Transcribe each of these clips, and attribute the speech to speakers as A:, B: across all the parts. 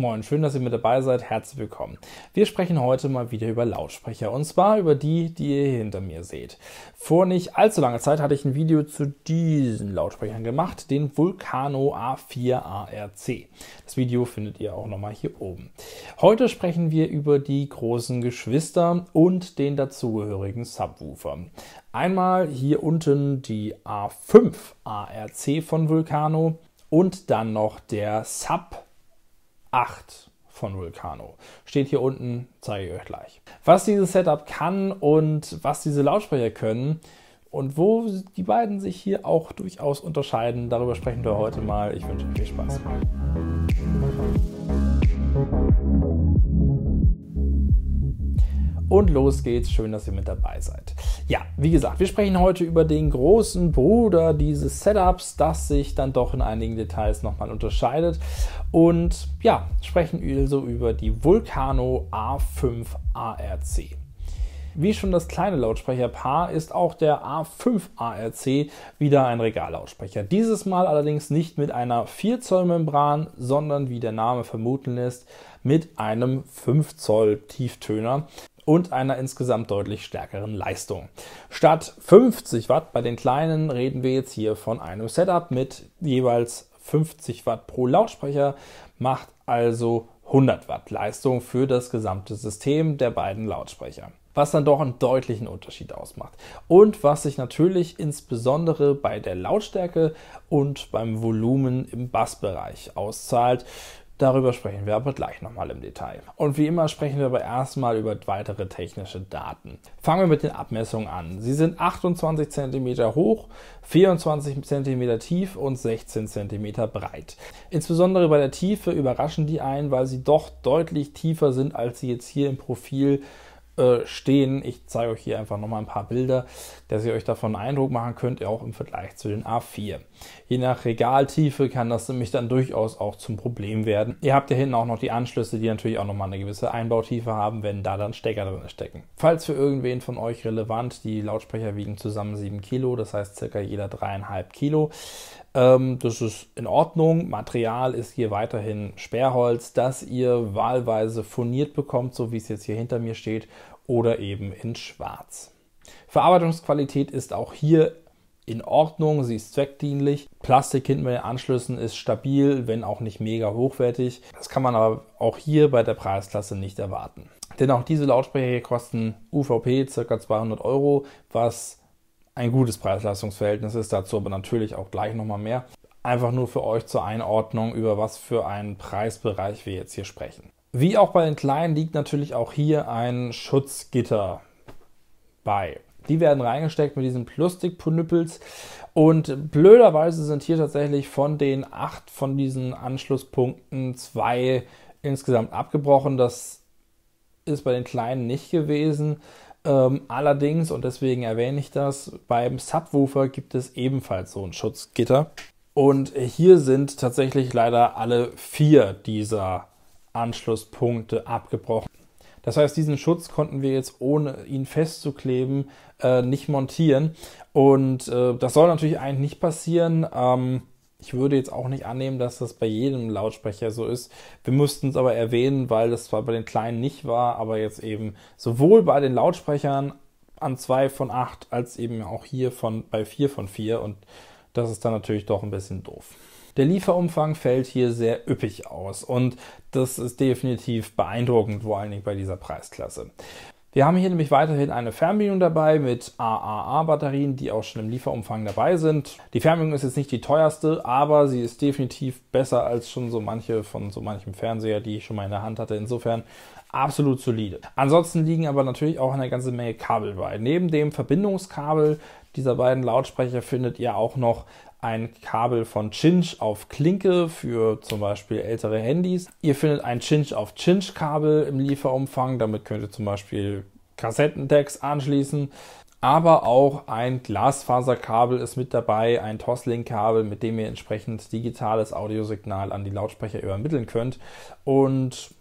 A: Moin, schön, dass ihr mit dabei seid. Herzlich willkommen. Wir sprechen heute mal wieder über Lautsprecher und zwar über die, die ihr hinter mir seht. Vor nicht allzu langer Zeit hatte ich ein Video zu diesen Lautsprechern gemacht, den Vulcano A4 ARC. Das Video findet ihr auch nochmal hier oben. Heute sprechen wir über die großen Geschwister und den dazugehörigen Subwoofer. Einmal hier unten die A5 ARC von Vulcano und dann noch der Sub 8 von Vulcano. Steht hier unten, zeige ich euch gleich. Was dieses Setup kann und was diese Lautsprecher können und wo die beiden sich hier auch durchaus unterscheiden, darüber sprechen wir heute mal. Ich wünsche euch viel Spaß. Und los geht's, schön, dass ihr mit dabei seid. Ja, wie gesagt, wir sprechen heute über den großen Bruder dieses Setups, das sich dann doch in einigen Details nochmal unterscheidet. Und ja, sprechen also über die Vulcano A5 ARC. Wie schon das kleine Lautsprecherpaar ist auch der A5 ARC wieder ein Regallautsprecher. Dieses Mal allerdings nicht mit einer 4 Zoll Membran, sondern wie der Name vermuten lässt, mit einem 5 Zoll Tieftöner und einer insgesamt deutlich stärkeren Leistung. Statt 50 Watt bei den kleinen reden wir jetzt hier von einem Setup mit jeweils 50 Watt pro Lautsprecher, macht also 100 Watt Leistung für das gesamte System der beiden Lautsprecher was dann doch einen deutlichen Unterschied ausmacht. Und was sich natürlich insbesondere bei der Lautstärke und beim Volumen im Bassbereich auszahlt. Darüber sprechen wir aber gleich nochmal im Detail. Und wie immer sprechen wir aber erstmal über weitere technische Daten. Fangen wir mit den Abmessungen an. Sie sind 28 cm hoch, 24 cm tief und 16 cm breit. Insbesondere bei der Tiefe überraschen die einen, weil sie doch deutlich tiefer sind, als sie jetzt hier im Profil äh, stehen. Ich zeige euch hier einfach nochmal ein paar Bilder, dass ihr euch davon Eindruck machen könnt, auch im Vergleich zu den A4. Je nach Regaltiefe kann das nämlich dann durchaus auch zum Problem werden. Ihr habt ja hinten auch noch die Anschlüsse, die natürlich auch nochmal eine gewisse Einbautiefe haben, wenn da dann Stecker drin stecken. Falls für irgendwen von euch relevant, die Lautsprecher wiegen zusammen 7 Kilo, das heißt circa jeder 3,5 Kilo. Ähm, das ist in Ordnung. Material ist hier weiterhin Sperrholz, das ihr wahlweise furniert bekommt, so wie es jetzt hier hinter mir steht, oder eben in Schwarz. Verarbeitungsqualität ist auch hier in Ordnung, sie ist zweckdienlich. Plastik hinten bei den Anschlüssen ist stabil, wenn auch nicht mega hochwertig. Das kann man aber auch hier bei der Preisklasse nicht erwarten. Denn auch diese Lautsprecher hier kosten UVP ca. 200 Euro, was ein gutes Preis-Leistungs-Verhältnis ist, dazu aber natürlich auch gleich nochmal mehr. Einfach nur für euch zur Einordnung, über was für einen Preisbereich wir jetzt hier sprechen. Wie auch bei den kleinen liegt natürlich auch hier ein Schutzgitter bei. Die werden reingesteckt mit diesen Plastikponüppels und blöderweise sind hier tatsächlich von den acht von diesen Anschlusspunkten zwei insgesamt abgebrochen. Das ist bei den kleinen nicht gewesen. Ähm, allerdings, und deswegen erwähne ich das, beim Subwoofer gibt es ebenfalls so ein Schutzgitter. Und hier sind tatsächlich leider alle vier dieser Anschlusspunkte abgebrochen. Das heißt, diesen Schutz konnten wir jetzt ohne ihn festzukleben äh, nicht montieren. Und äh, das soll natürlich eigentlich nicht passieren. Ähm, ich würde jetzt auch nicht annehmen, dass das bei jedem Lautsprecher so ist. Wir mussten es aber erwähnen, weil das zwar bei den kleinen nicht war, aber jetzt eben sowohl bei den Lautsprechern an zwei von acht als eben auch hier von bei vier von vier und das ist dann natürlich doch ein bisschen doof. Der Lieferumfang fällt hier sehr üppig aus und das ist definitiv beeindruckend, vor allen Dingen bei dieser Preisklasse. Wir haben hier nämlich weiterhin eine Fernbedienung dabei mit AAA-Batterien, die auch schon im Lieferumfang dabei sind. Die Fernbedienung ist jetzt nicht die teuerste, aber sie ist definitiv besser als schon so manche von so manchem Fernseher, die ich schon mal in der Hand hatte. Insofern absolut solide. Ansonsten liegen aber natürlich auch eine ganze Menge Kabel bei. Neben dem Verbindungskabel dieser beiden Lautsprecher findet ihr auch noch ein Kabel von Cinch auf Klinke für zum Beispiel ältere Handys. Ihr findet ein Cinch auf Cinch-Kabel im Lieferumfang. Damit könnt ihr zum Beispiel Kassettendecks anschließen. Aber auch ein Glasfaserkabel ist mit dabei, ein Toslink-Kabel, mit dem ihr entsprechend digitales Audiosignal an die Lautsprecher übermitteln könnt. Und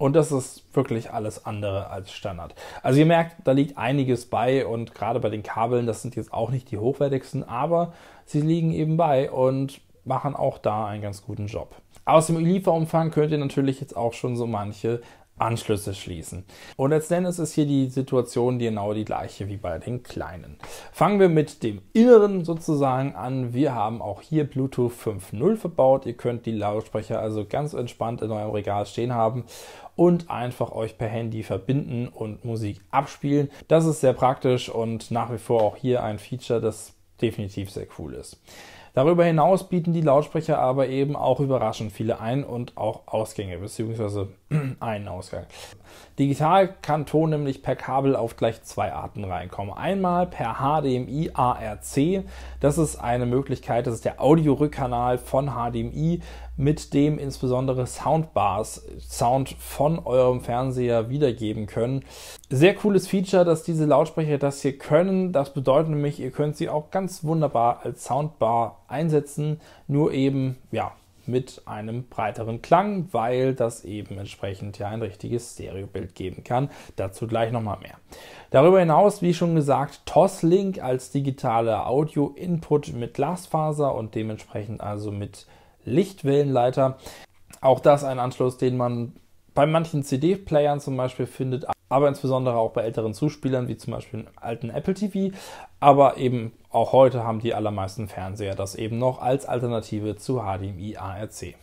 A: und das ist wirklich alles andere als Standard. Also ihr merkt, da liegt einiges bei und gerade bei den Kabeln, das sind jetzt auch nicht die hochwertigsten, aber sie liegen eben bei und machen auch da einen ganz guten Job. Aus dem Lieferumfang könnt ihr natürlich jetzt auch schon so manche Anschlüsse schließen. Und letztendlich ist hier die Situation genau die gleiche wie bei den kleinen. Fangen wir mit dem Inneren sozusagen an. Wir haben auch hier Bluetooth 5.0 verbaut. Ihr könnt die Lautsprecher also ganz entspannt in eurem Regal stehen haben und einfach euch per Handy verbinden und Musik abspielen. Das ist sehr praktisch und nach wie vor auch hier ein Feature, das definitiv sehr cool ist. Darüber hinaus bieten die Lautsprecher aber eben auch überraschend viele Ein- und auch Ausgänge, beziehungsweise einen Ausgang. Digital kann Ton nämlich per Kabel auf gleich zwei Arten reinkommen. Einmal per HDMI ARC. Das ist eine Möglichkeit, das ist der Audiorückkanal von HDMI, mit dem insbesondere Soundbars Sound von eurem Fernseher wiedergeben können. Sehr cooles Feature, dass diese Lautsprecher das hier können. Das bedeutet nämlich, ihr könnt sie auch ganz wunderbar als Soundbar einsetzen, nur eben ja mit einem breiteren Klang, weil das eben entsprechend ja ein richtiges Stereobild geben kann. Dazu gleich nochmal mehr. Darüber hinaus, wie schon gesagt, Toslink als digitale Audio-Input mit Glasfaser und dementsprechend also mit Lichtwellenleiter. Auch das ein Anschluss, den man bei manchen CD-Playern zum Beispiel findet aber insbesondere auch bei älteren Zuspielern, wie zum Beispiel einen alten Apple TV. Aber eben auch heute haben die allermeisten Fernseher das eben noch als Alternative zu HDMI ARC.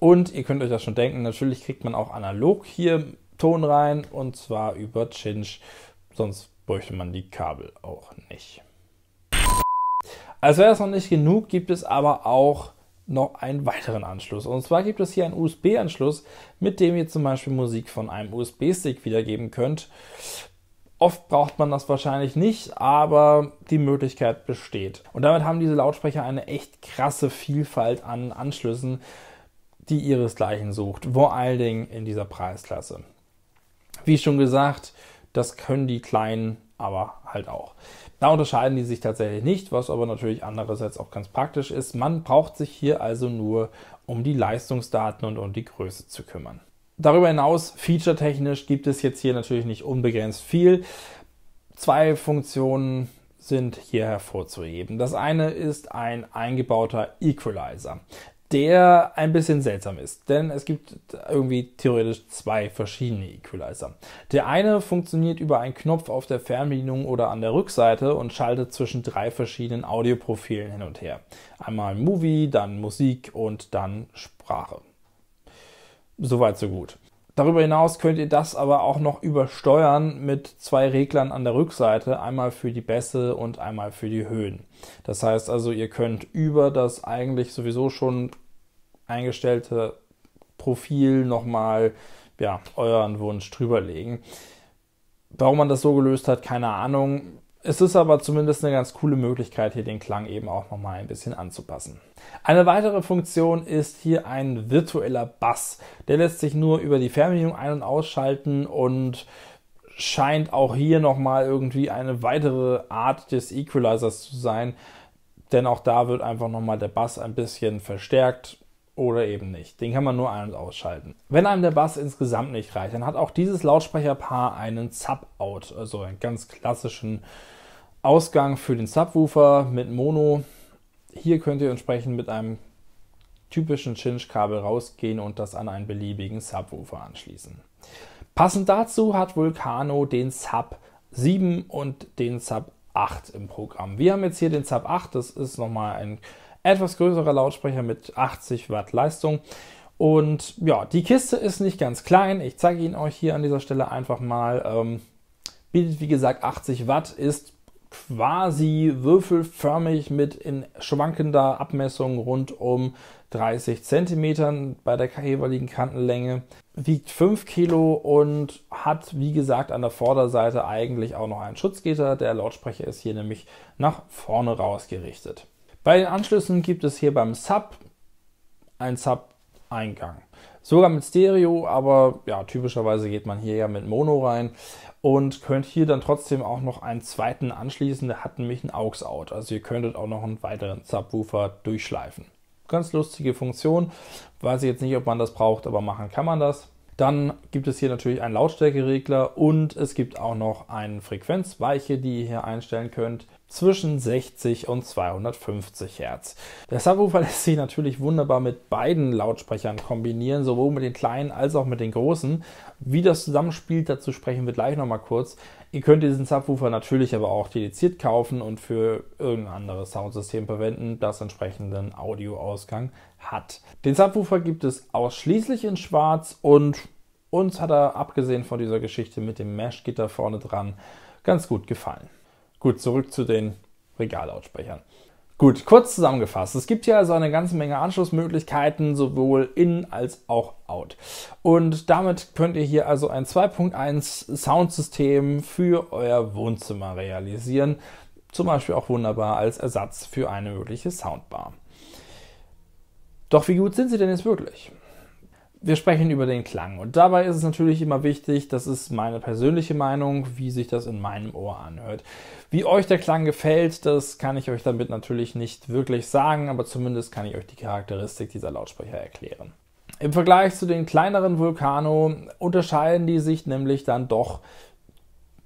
A: Und ihr könnt euch das schon denken, natürlich kriegt man auch analog hier Ton rein und zwar über Cinch, sonst bräuchte man die Kabel auch nicht. Als wäre das noch nicht genug, gibt es aber auch noch einen weiteren Anschluss. Und zwar gibt es hier einen USB-Anschluss, mit dem ihr zum Beispiel Musik von einem USB-Stick wiedergeben könnt. Oft braucht man das wahrscheinlich nicht, aber die Möglichkeit besteht. Und damit haben diese Lautsprecher eine echt krasse Vielfalt an Anschlüssen, die ihresgleichen sucht, vor allen Dingen in dieser Preisklasse. Wie schon gesagt, das können die kleinen aber halt auch. Da unterscheiden die sich tatsächlich nicht, was aber natürlich andererseits auch ganz praktisch ist. Man braucht sich hier also nur um die Leistungsdaten und um die Größe zu kümmern. Darüber hinaus, featuretechnisch gibt es jetzt hier natürlich nicht unbegrenzt viel. Zwei Funktionen sind hier hervorzuheben. Das eine ist ein eingebauter Equalizer der ein bisschen seltsam ist, denn es gibt irgendwie theoretisch zwei verschiedene Equalizer. Der eine funktioniert über einen Knopf auf der Fernbedienung oder an der Rückseite und schaltet zwischen drei verschiedenen Audioprofilen hin und her. Einmal Movie, dann Musik und dann Sprache. Soweit so gut. Darüber hinaus könnt ihr das aber auch noch übersteuern mit zwei Reglern an der Rückseite, einmal für die Bässe und einmal für die Höhen. Das heißt also, ihr könnt über das eigentlich sowieso schon eingestellte Profil nochmal ja, euren Wunsch drüberlegen. Warum man das so gelöst hat, keine Ahnung. Es ist aber zumindest eine ganz coole Möglichkeit, hier den Klang eben auch nochmal ein bisschen anzupassen. Eine weitere Funktion ist hier ein virtueller Bass. Der lässt sich nur über die Fernbedienung ein- und ausschalten und scheint auch hier nochmal irgendwie eine weitere Art des Equalizers zu sein. Denn auch da wird einfach nochmal der Bass ein bisschen verstärkt oder eben nicht. Den kann man nur ein- und ausschalten. Wenn einem der Bass insgesamt nicht reicht, dann hat auch dieses Lautsprecherpaar einen Sub-Out, also einen ganz klassischen Ausgang für den Subwoofer mit Mono. Hier könnt ihr entsprechend mit einem typischen Chinch-Kabel rausgehen und das an einen beliebigen Subwoofer anschließen. Passend dazu hat Vulcano den Sub 7 und den Sub 8 im Programm. Wir haben jetzt hier den Sub 8, das ist nochmal ein etwas größerer Lautsprecher mit 80 Watt Leistung. Und ja, die Kiste ist nicht ganz klein. Ich zeige ihn euch hier an dieser Stelle einfach mal. Ähm, bietet wie gesagt 80 Watt, ist quasi würfelförmig mit in schwankender Abmessung rund um 30 Zentimetern bei der jeweiligen Kantenlänge, wiegt 5 Kilo und hat, wie gesagt, an der Vorderseite eigentlich auch noch einen Schutzgitter. Der Lautsprecher ist hier nämlich nach vorne rausgerichtet. Bei den Anschlüssen gibt es hier beim Sub einen Sub-Eingang. Sogar mit Stereo, aber ja, typischerweise geht man hier ja mit Mono rein und könnt hier dann trotzdem auch noch einen zweiten anschließen, der hat nämlich einen AUX-Out. Also ihr könntet auch noch einen weiteren Subwoofer durchschleifen. Ganz lustige Funktion. Weiß ich jetzt nicht, ob man das braucht, aber machen kann man das. Dann gibt es hier natürlich einen Lautstärkeregler und es gibt auch noch eine Frequenzweiche, die ihr hier einstellen könnt zwischen 60 und 250 Hertz. Der Subwoofer lässt sich natürlich wunderbar mit beiden Lautsprechern kombinieren, sowohl mit den kleinen als auch mit den großen. Wie das zusammenspielt, dazu sprechen wir gleich nochmal kurz. Ihr könnt diesen Subwoofer natürlich aber auch dediziert kaufen und für irgendein anderes Soundsystem verwenden, das entsprechenden Audioausgang hat. Den Subwoofer gibt es ausschließlich in Schwarz und uns hat er, abgesehen von dieser Geschichte mit dem Mesh-Gitter vorne dran, ganz gut gefallen. Gut, zurück zu den Regallautsprechern. Gut, kurz zusammengefasst. Es gibt hier also eine ganze Menge Anschlussmöglichkeiten, sowohl in als auch out. Und damit könnt ihr hier also ein 2.1 Soundsystem für euer Wohnzimmer realisieren. Zum Beispiel auch wunderbar als Ersatz für eine mögliche Soundbar. Doch wie gut sind sie denn jetzt wirklich? wir sprechen über den Klang und dabei ist es natürlich immer wichtig, das ist meine persönliche Meinung, wie sich das in meinem Ohr anhört. Wie euch der Klang gefällt, das kann ich euch damit natürlich nicht wirklich sagen, aber zumindest kann ich euch die Charakteristik dieser Lautsprecher erklären. Im Vergleich zu den kleineren Vulcano unterscheiden die sich nämlich dann doch,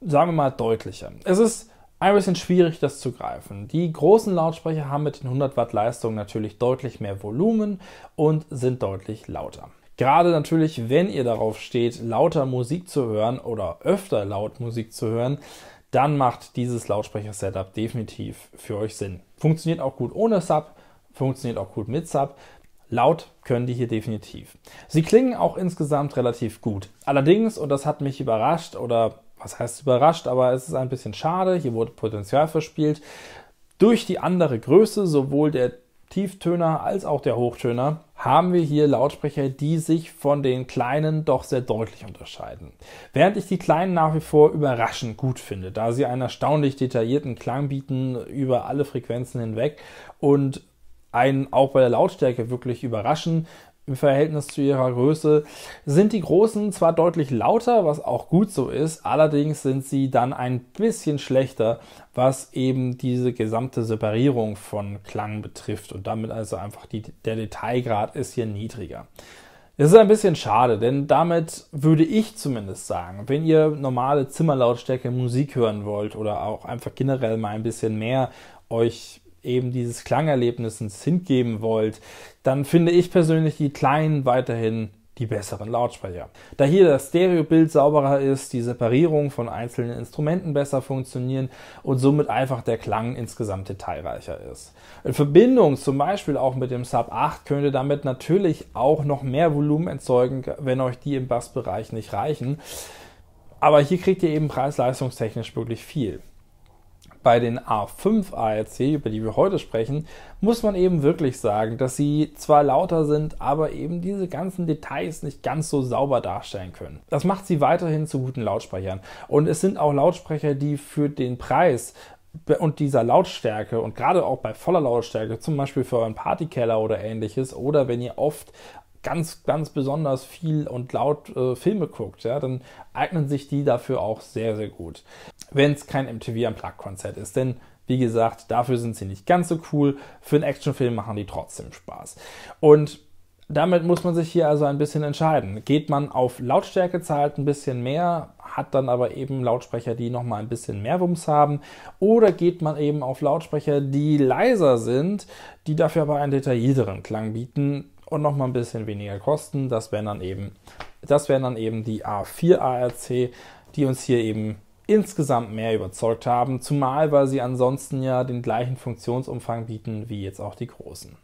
A: sagen wir mal, deutlicher. Es ist ein bisschen schwierig, das zu greifen. Die großen Lautsprecher haben mit den 100 Watt Leistung natürlich deutlich mehr Volumen und sind deutlich lauter. Gerade natürlich, wenn ihr darauf steht, lauter Musik zu hören oder öfter laut Musik zu hören, dann macht dieses Lautsprecher-Setup definitiv für euch Sinn. Funktioniert auch gut ohne Sub, funktioniert auch gut mit Sub. Laut können die hier definitiv. Sie klingen auch insgesamt relativ gut. Allerdings, und das hat mich überrascht, oder was heißt überrascht, aber es ist ein bisschen schade, hier wurde Potenzial verspielt. Durch die andere Größe, sowohl der Tieftöner als auch der Hochtöner, haben wir hier Lautsprecher, die sich von den kleinen doch sehr deutlich unterscheiden. Während ich die kleinen nach wie vor überraschend gut finde, da sie einen erstaunlich detaillierten Klang bieten über alle Frequenzen hinweg und einen auch bei der Lautstärke wirklich überraschen, im Verhältnis zu ihrer Größe sind die Großen zwar deutlich lauter, was auch gut so ist, allerdings sind sie dann ein bisschen schlechter, was eben diese gesamte Separierung von Klang betrifft und damit also einfach die, der Detailgrad ist hier niedriger. Das ist ein bisschen schade, denn damit würde ich zumindest sagen, wenn ihr normale Zimmerlautstärke Musik hören wollt oder auch einfach generell mal ein bisschen mehr euch eben dieses Klangerlebnisses hingeben wollt, dann finde ich persönlich die kleinen weiterhin die besseren Lautsprecher. Da hier das Stereobild sauberer ist, die Separierung von einzelnen Instrumenten besser funktionieren und somit einfach der Klang insgesamt detailreicher ist. In Verbindung zum Beispiel auch mit dem Sub 8 könnt ihr damit natürlich auch noch mehr Volumen erzeugen, wenn euch die im Bassbereich nicht reichen. Aber hier kriegt ihr eben preis-leistungstechnisch wirklich viel bei den A5 ARC, über die wir heute sprechen, muss man eben wirklich sagen, dass sie zwar lauter sind, aber eben diese ganzen Details nicht ganz so sauber darstellen können. Das macht sie weiterhin zu guten Lautsprechern. Und es sind auch Lautsprecher, die für den Preis und dieser Lautstärke und gerade auch bei voller Lautstärke, zum Beispiel für euren Partykeller oder ähnliches, oder wenn ihr oft ganz, ganz besonders viel und laut äh, Filme guckt, ja, dann eignen sich die dafür auch sehr, sehr gut wenn es kein MTV Unplugged-Konzert ist. Denn wie gesagt, dafür sind sie nicht ganz so cool. Für einen Actionfilm machen die trotzdem Spaß. Und damit muss man sich hier also ein bisschen entscheiden. Geht man auf Lautstärke, zahlt ein bisschen mehr, hat dann aber eben Lautsprecher, die nochmal ein bisschen mehr Wumms haben. Oder geht man eben auf Lautsprecher, die leiser sind, die dafür aber einen detaillierteren Klang bieten und nochmal ein bisschen weniger kosten. Das wären dann eben, das wären dann eben die A4 ARC, die uns hier eben insgesamt mehr überzeugt haben, zumal weil sie ansonsten ja den gleichen Funktionsumfang bieten wie jetzt auch die großen.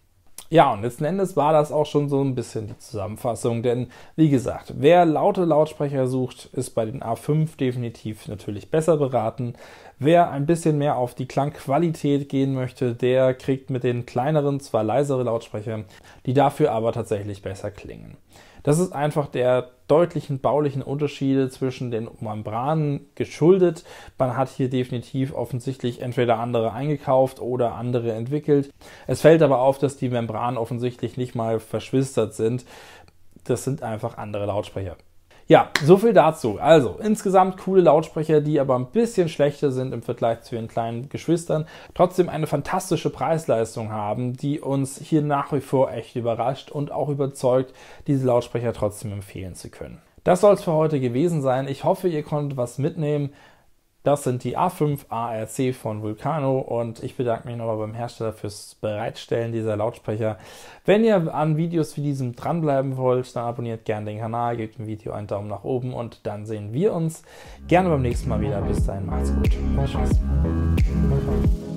A: Ja, und letzten Endes war das auch schon so ein bisschen die Zusammenfassung, denn wie gesagt, wer laute Lautsprecher sucht, ist bei den A5 definitiv natürlich besser beraten. Wer ein bisschen mehr auf die Klangqualität gehen möchte, der kriegt mit den kleineren zwar leisere Lautsprecher, die dafür aber tatsächlich besser klingen. Das ist einfach der deutlichen baulichen Unterschiede zwischen den Membranen geschuldet. Man hat hier definitiv offensichtlich entweder andere eingekauft oder andere entwickelt. Es fällt aber auf, dass die Membranen offensichtlich nicht mal verschwistert sind. Das sind einfach andere Lautsprecher. Ja, so viel dazu. Also, insgesamt coole Lautsprecher, die aber ein bisschen schlechter sind im Vergleich zu ihren kleinen Geschwistern, trotzdem eine fantastische Preisleistung haben, die uns hier nach wie vor echt überrascht und auch überzeugt, diese Lautsprecher trotzdem empfehlen zu können. Das soll es für heute gewesen sein. Ich hoffe, ihr konntet was mitnehmen. Das sind die A5 ARC von Vulcano und ich bedanke mich nochmal beim Hersteller fürs Bereitstellen dieser Lautsprecher. Wenn ihr an Videos wie diesem dranbleiben wollt, dann abonniert gerne den Kanal, gebt dem Video einen Daumen nach oben und dann sehen wir uns gerne beim nächsten Mal wieder. Bis dahin, macht's gut. Viel